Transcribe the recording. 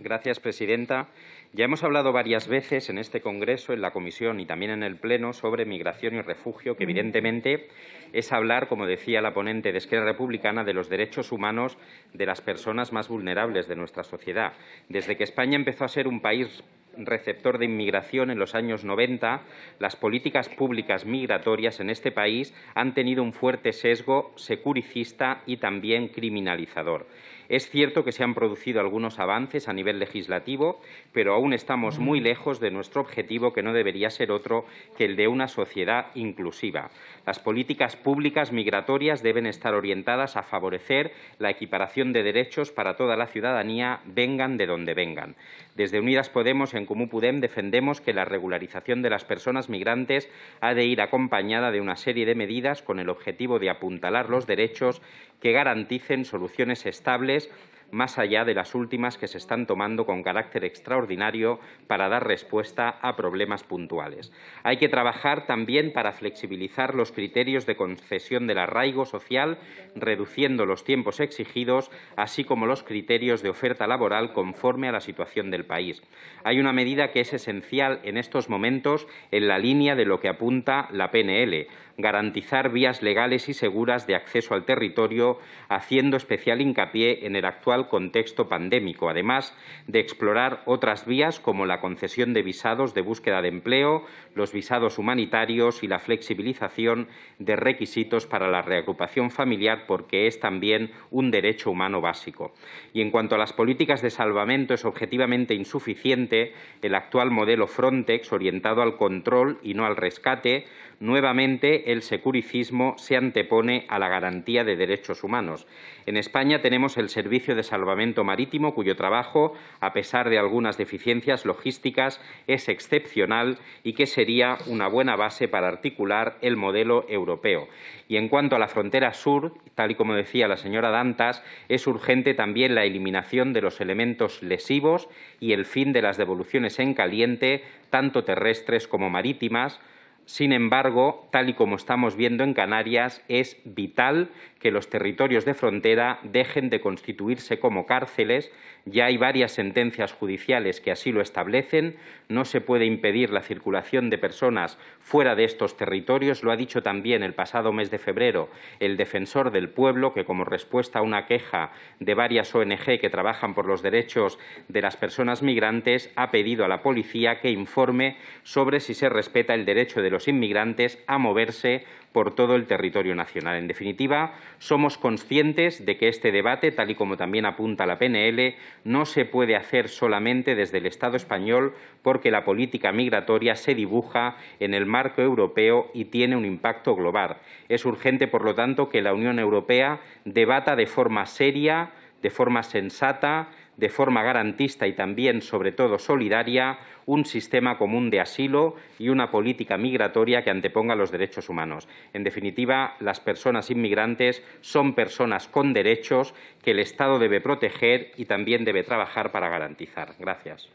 Gracias, presidenta. Ya hemos hablado varias veces en este Congreso, en la Comisión y también en el Pleno sobre migración y refugio, que evidentemente es hablar, como decía la ponente de Esquerra Republicana, de los derechos humanos de las personas más vulnerables de nuestra sociedad. Desde que España empezó a ser un país receptor de inmigración en los años 90, las políticas públicas migratorias en este país han tenido un fuerte sesgo securicista y también criminalizador. Es cierto que se han producido algunos avances a nivel legislativo, pero aún estamos muy lejos de nuestro objetivo, que no debería ser otro que el de una sociedad inclusiva. Las políticas públicas migratorias deben estar orientadas a favorecer la equiparación de derechos para toda la ciudadanía, vengan de donde vengan. Desde Unidas Podemos en Comú Pudem defendemos que la regularización de las personas migrantes ha de ir acompañada de una serie de medidas con el objetivo de apuntalar los derechos que garanticen soluciones estables más allá de las últimas que se están tomando con carácter extraordinario para dar respuesta a problemas puntuales. Hay que trabajar también para flexibilizar los criterios de concesión del arraigo social, reduciendo los tiempos exigidos, así como los criterios de oferta laboral conforme a la situación del país. Hay una medida que es esencial en estos momentos en la línea de lo que apunta la PNL, garantizar vías legales y seguras de acceso al territorio, haciendo especial hincapié en el actual contexto pandémico, además de explorar otras vías como la concesión de visados de búsqueda de empleo, los visados humanitarios y la flexibilización de requisitos para la reagrupación familiar, porque es también un derecho humano básico. Y en cuanto a las políticas de salvamento, es objetivamente insuficiente el actual modelo Frontex orientado al control y no al rescate. Nuevamente, el securicismo se antepone a la garantía de derechos humanos. En España tenemos el Servicio de Salvamento Marítimo, cuyo trabajo, a pesar de algunas deficiencias logísticas, es excepcional y que sería una buena base para articular el modelo europeo. Y en cuanto a la frontera sur, tal y como decía la señora Dantas, es urgente también la eliminación de los elementos lesivos y el fin de las devoluciones en caliente, tanto terrestres como marítimas, sin embargo, tal y como estamos viendo en Canarias, es vital que los territorios de frontera dejen de constituirse como cárceles. Ya hay varias sentencias judiciales que así lo establecen. No se puede impedir la circulación de personas fuera de estos territorios. Lo ha dicho también el pasado mes de febrero el defensor del pueblo, que como respuesta a una queja de varias ONG que trabajan por los derechos de las personas migrantes, ha pedido a la policía que informe sobre si se respeta el derecho de los los inmigrantes a moverse por todo el territorio nacional. En definitiva, somos conscientes de que este debate, tal y como también apunta la PNL, no se puede hacer solamente desde el Estado español porque la política migratoria se dibuja en el marco europeo y tiene un impacto global. Es urgente, por lo tanto, que la Unión Europea debata de forma seria de forma sensata, de forma garantista y también, sobre todo, solidaria, un sistema común de asilo y una política migratoria que anteponga los derechos humanos. En definitiva, las personas inmigrantes son personas con derechos que el Estado debe proteger y también debe trabajar para garantizar. Gracias.